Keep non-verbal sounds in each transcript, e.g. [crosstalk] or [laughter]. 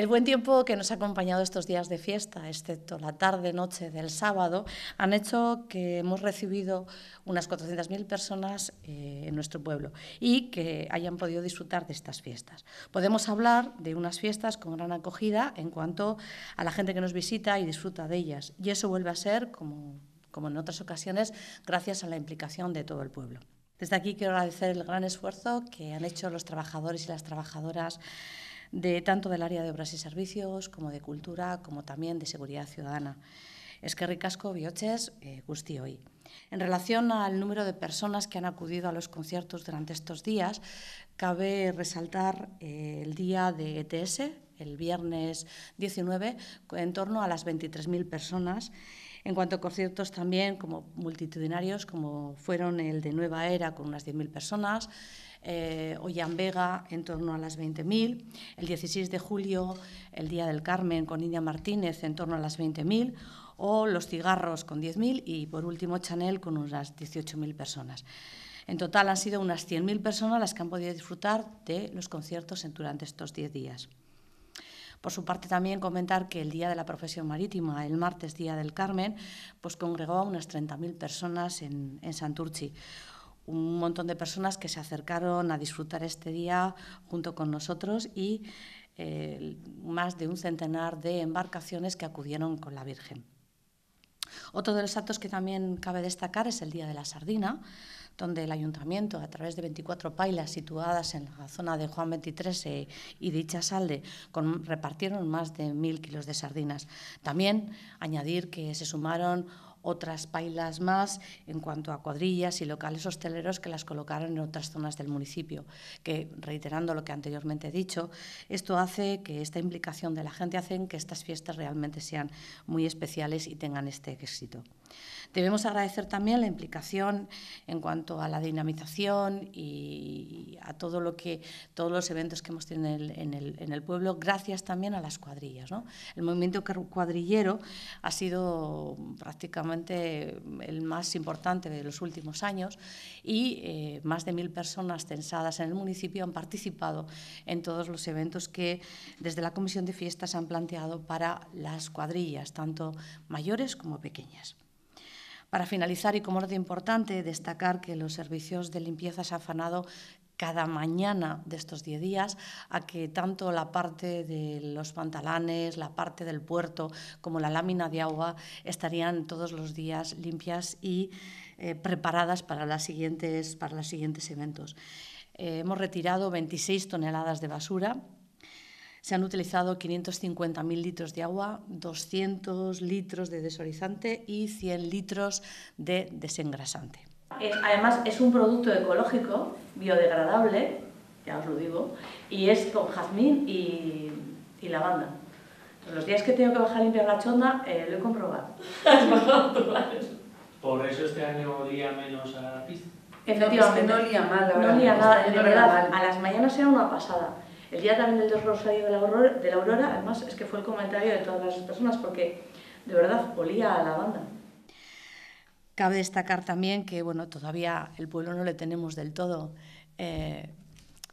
El buen tiempo que nos ha acompañado estos días de fiesta, excepto la tarde-noche del sábado, han hecho que hemos recibido unas 400.000 personas eh, en nuestro pueblo y que hayan podido disfrutar de estas fiestas. Podemos hablar de unas fiestas con gran acogida en cuanto a la gente que nos visita y disfruta de ellas. Y eso vuelve a ser, como en otras ocasiones, gracias a la implicación de todo el pueblo. Desde aquí quiero agradecer el gran esfuerzo que han hecho los trabajadores y las trabajadoras de tanto del área de obras y servicios como de cultura, como también de seguridad ciudadana. Es que ricasco bioches eh, hoy. En relación al número de personas que han acudido a los conciertos durante estos días, cabe resaltar eh, el día de ETS, el viernes 19, en torno a las 23.000 personas en cuanto a conciertos también, como multitudinarios, como fueron el de Nueva Era con unas 10.000 personas, eh, Vega en torno a las 20.000, el 16 de julio el Día del Carmen con India Martínez en torno a las 20.000, o Los Cigarros con 10.000 y por último Chanel con unas 18.000 personas. En total han sido unas 100.000 personas las que han podido disfrutar de los conciertos durante estos 10 días. Por su parte, también comentar que el Día de la Profesión Marítima, el martes Día del Carmen, pues congregó a unas 30.000 personas en, en Santurchi un montón de personas que se acercaron a disfrutar este día junto con nosotros y eh, más de un centenar de embarcaciones que acudieron con la Virgen. Otro de los actos que también cabe destacar es el Día de la Sardina, donde el ayuntamiento, a través de 24 pailas situadas en la zona de Juan 23 eh, y dicha salde, con, repartieron más de mil kilos de sardinas. También añadir que se sumaron otras pailas más en cuanto a cuadrillas y locales hosteleros que las colocaron en otras zonas del municipio, que, reiterando lo que anteriormente he dicho, esto hace que esta implicación de la gente hace que estas fiestas realmente sean muy especiales y tengan este éxito. Debemos agradecer también la implicación en cuanto a la dinamización y a todo lo que, todos los eventos que hemos tenido en el, en el, pueblo, gracias también a las cuadrillas. ¿no? El movimiento cuadrillero ha sido prácticamente Mm, el más importante de los últimos años, y eh, más de mil personas censadas en el municipio han participado en todos los eventos que desde la Comisión de Fiestas han planteado para las cuadrillas, tanto mayores como pequeñas. Para finalizar, y como orden importante, destacar que los servicios de limpieza se han afanado cada mañana de estos 10 días a que tanto la parte de los pantalanes, la parte del puerto, como la lámina de agua estarían todos los días limpias y eh, preparadas para, las siguientes, para los siguientes eventos. Eh, hemos retirado 26 toneladas de basura, se han utilizado 550.000 litros de agua, 200 litros de desorizante y 100 litros de desengrasante. Eh, además, es un producto ecológico biodegradable, ya os lo digo, y es con jazmín y, lavanda. los días que tengo que bajar a limpiar la chonda, eh, [laughs] lo he comprobado. Por eso este año olía menos a la pista. Efectivamente. No, olía mal, la verdad. No olía nada, de verdad. A las mañanas era una pasada. El día también del desrosario de de la aurora, además es que fue el comentario de todas las personas, porque de verdad olía a lavanda. Cabe destacar también que bueno, todavía el pueblo no le tenemos del todo eh,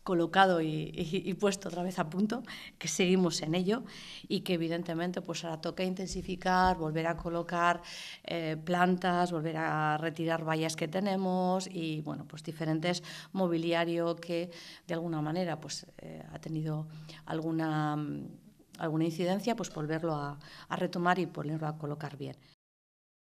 colocado y, puesto otra vez a punto, que seguimos en ello y que evidentemente pues ahora toca intensificar, volver a colocar eh, plantas, volver a retirar vallas que tenemos y bueno, pues diferentes mobiliario que de alguna manera pues eh, ha tenido alguna alguna incidencia, pues volverlo a, a retomar y ponerlo a colocar bien.